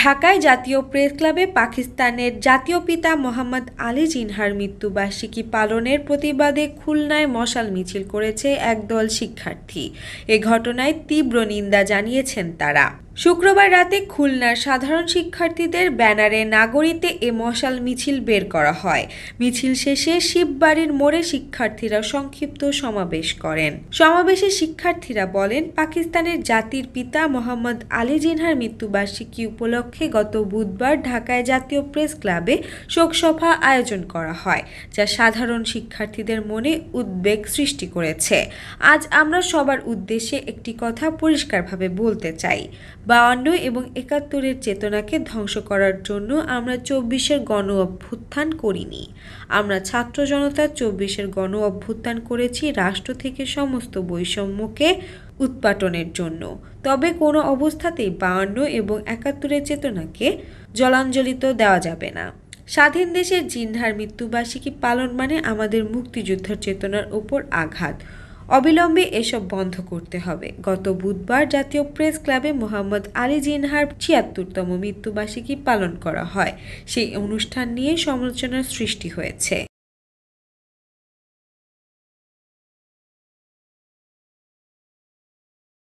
ঢাকায় জাতীয় প্রেস ক্লাবে পাকিস্তানের জাতীয় পিতা মোহাম্মদ আলী জিনহার মৃত্যুবার্ষিকী পালনের প্রতিবাদে খুলনায় মশাল মিছিল করেছে একদল শিক্ষার্থী এ ঘটনায় তীব্র নিন্দা জানিয়েছেন তারা শুক্রবার রাতে খুলনার সাধারণ শিক্ষার্থীদের ব্যানারে নাগরীতে এ মশাল মিছিল বের করা হয় মিছিল শেষে শিববাড়ির মোড়ে শিক্ষার্থীরা সংক্ষিপ্ত সমাবেশ করেন সমাবেশে শিক্ষার্থীরা বলেন পাকিস্তানের জাতির পিতা মোহাম্মদ আলী জিনহার মৃত্যুবার্ষিকী উপলক্ষে গত বুধবার ঢাকায় জাতীয় প্রেস ক্লাবে শোকসভা আয়োজন করা হয় যা সাধারণ শিক্ষার্থীদের মনে উদ্বেগ সৃষ্টি করেছে আজ আমরা সবার উদ্দেশ্যে একটি কথা পরিষ্কারভাবে বলতে চাই বাউান্ন এবং একাত্তরের চেতনাকে ধ্বংস করার জন্য আমরা চব্বিশের গণ অভ্যুত্থান করিনি আমরা ছাত্র জনতা চব্বিশের গণ অভ্যুত্থান করেছি রাষ্ট্র থেকে সমস্ত বৈষম্যকে উৎপাটনের জন্য তবে কোনো অবস্থাতেই বাউান্ন এবং একাত্তরের চেতনাকে জলাঞ্জলিত দেওয়া যাবে না স্বাধীন দেশের জিন্হার মৃত্যুবার্ষিকী পালন মানে আমাদের মুক্তিযুদ্ধের চেতনার ওপর আঘাত অবিলম্বে এসব বন্ধ করতে হবে গত বুধবার জাতীয় প্রেস ক্লাবে মোহাম্মদ আলী জিনহার ছিয়াত্তরতম মৃত্যুবার্ষিকী পালন করা হয় সেই অনুষ্ঠান নিয়ে সমালোচনার সৃষ্টি হয়েছে